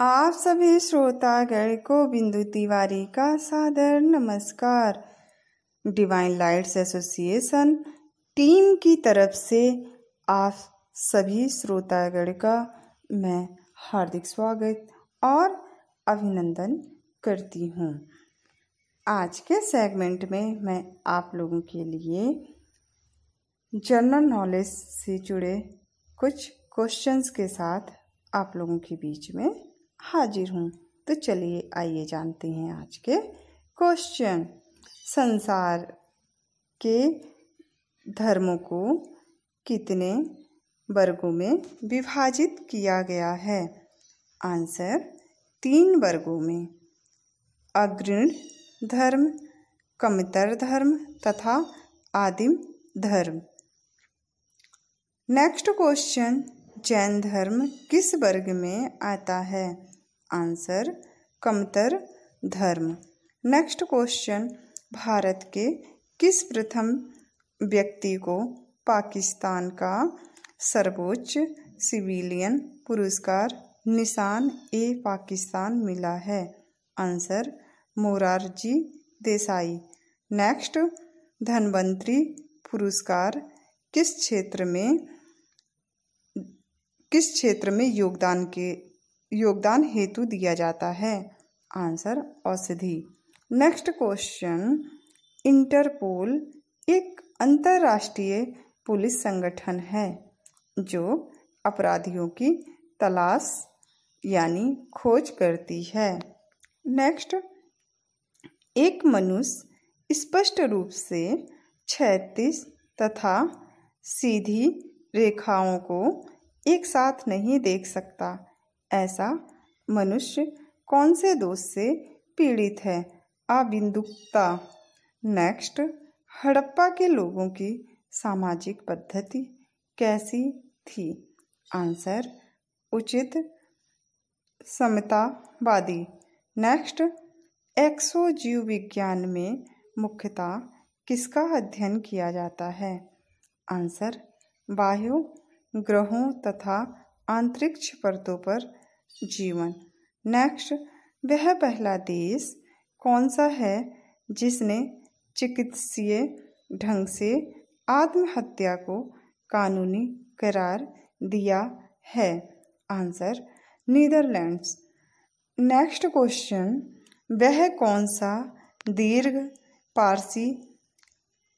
आप सभी श्रोतागण को बिंदु तिवारी का सादर नमस्कार डिवाइन लाइट्स एसोसिएशन टीम की तरफ से आप सभी श्रोतागण का मैं हार्दिक स्वागत और अभिनंदन करती हूँ आज के सेगमेंट में मैं आप लोगों के लिए जनरल नॉलेज से जुड़े कुछ क्वेश्चंस के साथ आप लोगों के बीच में हाजिर हूँ तो चलिए आइए जानते हैं आज के क्वेश्चन संसार के धर्मों को कितने वर्गों में विभाजित किया गया है आंसर तीन वर्गों में अग्रण धर्म कमतर धर्म तथा आदिम धर्म नेक्स्ट क्वेश्चन जैन धर्म किस वर्ग में आता है आंसर कमतर धर्म नेक्स्ट क्वेश्चन भारत के किस प्रथम व्यक्ति को पाकिस्तान का सर्वोच्च सिविलियन पुरस्कार निशान ए पाकिस्तान मिला है आंसर मोरारजी देसाई नेक्स्ट धनवंतरी पुरस्कार किस क्षेत्र में किस क्षेत्र में योगदान के योगदान हेतु दिया जाता है आंसर औषधि नेक्स्ट क्वेश्चन इंटरपोल एक अंतर्राष्ट्रीय पुलिस संगठन है जो अपराधियों की तलाश यानी खोज करती है नेक्स्ट एक मनुष्य स्पष्ट रूप से छैतीस तथा सीधी रेखाओं को एक साथ नहीं देख सकता ऐसा मनुष्य कौन से दोष से पीड़ित है अबिंदुकता नेक्स्ट हड़प्पा के लोगों की सामाजिक पद्धति कैसी थी आंसर उचित समतावादी नेक्स्ट एक्सो जीव विज्ञान में मुख्यतः किसका अध्ययन किया जाता है आंसर बाह्य ग्रहों तथा आंतरिक्ष परतों पर जीवन नेक्स्ट वह पहला देश कौन सा है जिसने चिकित्सीय ढंग से आत्महत्या को कानूनी करार दिया है आंसर नीदरलैंड्स नेक्स्ट क्वेश्चन वह कौन सा दीर्घ पारसी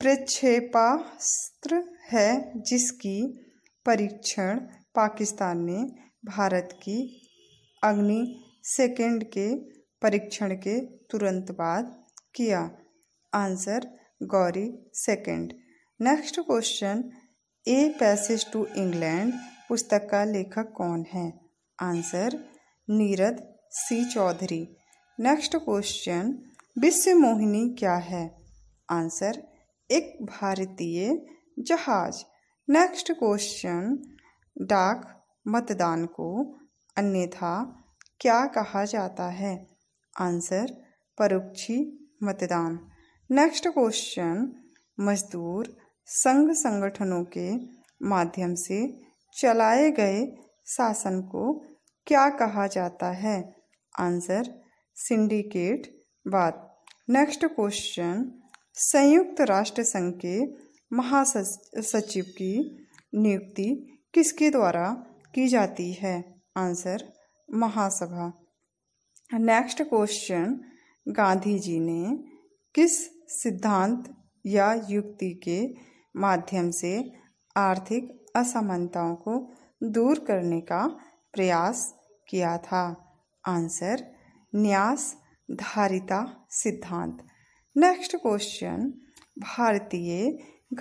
प्रक्षेपास्त्र है जिसकी परीक्षण पाकिस्तान ने भारत की अग्नि सेकेंड के परीक्षण के तुरंत बाद किया answer Gauri second next question a passage to England पुस्तक का लेखक कौन है answer Nirad C Chaudhuri next question विश्व मोहिनी क्या है आंसर एक भारतीय जहाज नेक्स्ट क्वेश्चन डाक मतदान को अन्यथा क्या कहा जाता है आंसर परोक्षी मतदान नेक्स्ट क्वेश्चन मजदूर संघ संगठनों के माध्यम से चलाए गए शासन को क्या कहा जाता है आंसर सिंडिकेट बात नेक्स्ट क्वेश्चन संयुक्त राष्ट्र संघ के महासचिव की नियुक्ति किसके द्वारा की जाती है आंसर महासभा नेक्स्ट क्वेश्चन गांधी जी ने किस सिद्धांत या युक्ति के माध्यम से आर्थिक असमानताओं को दूर करने का प्रयास किया था आंसर न्यास धारिता सिद्धांत नेक्स्ट क्वेश्चन भारतीय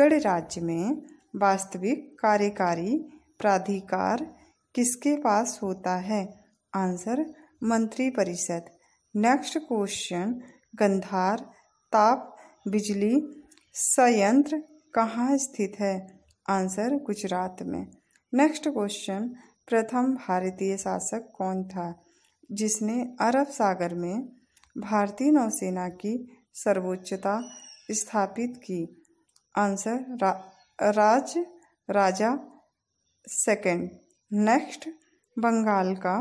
गणराज्य में वास्तविक कार्यकारी प्राधिकार किसके पास होता है आंसर मंत्री परिषद नेक्स्ट क्वेश्चन गंधार ताप बिजली संयंत्र कहाँ स्थित है आंसर गुजरात में नेक्स्ट क्वेश्चन प्रथम भारतीय शासक कौन था जिसने अरब सागर में भारतीय नौसेना की सर्वोच्चता स्थापित की आंसर रा, राज राजा सेकंड नेक्स्ट बंगाल का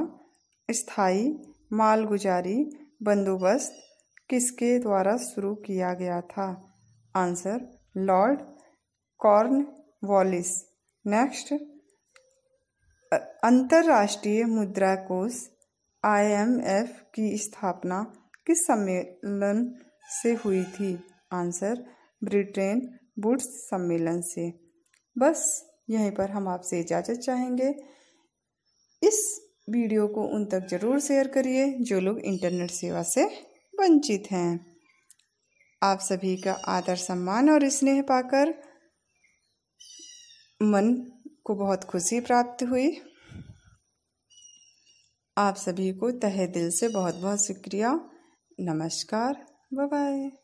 स्थायी मालगुजारी बंदोबस्त किसके द्वारा शुरू किया गया था answer Lord Cornwallis next अंतर्राष्ट्रीय मुद्रा कोष आईएमएफ की स्थापना किस सम्मेलन से हुई थी आंसर ब्रिटेन बुड्स सम्मेलन से बस यहीं पर हम आपसे इजाज़त चाहेंगे इस वीडियो को उन तक ज़रूर शेयर करिए जो लोग इंटरनेट सेवा से वंचित हैं आप सभी का आदर सम्मान और स्नेह पाकर मन को बहुत खुशी प्राप्त हुई आप सभी को तहे दिल से बहुत बहुत शुक्रिया नमस्कार बाय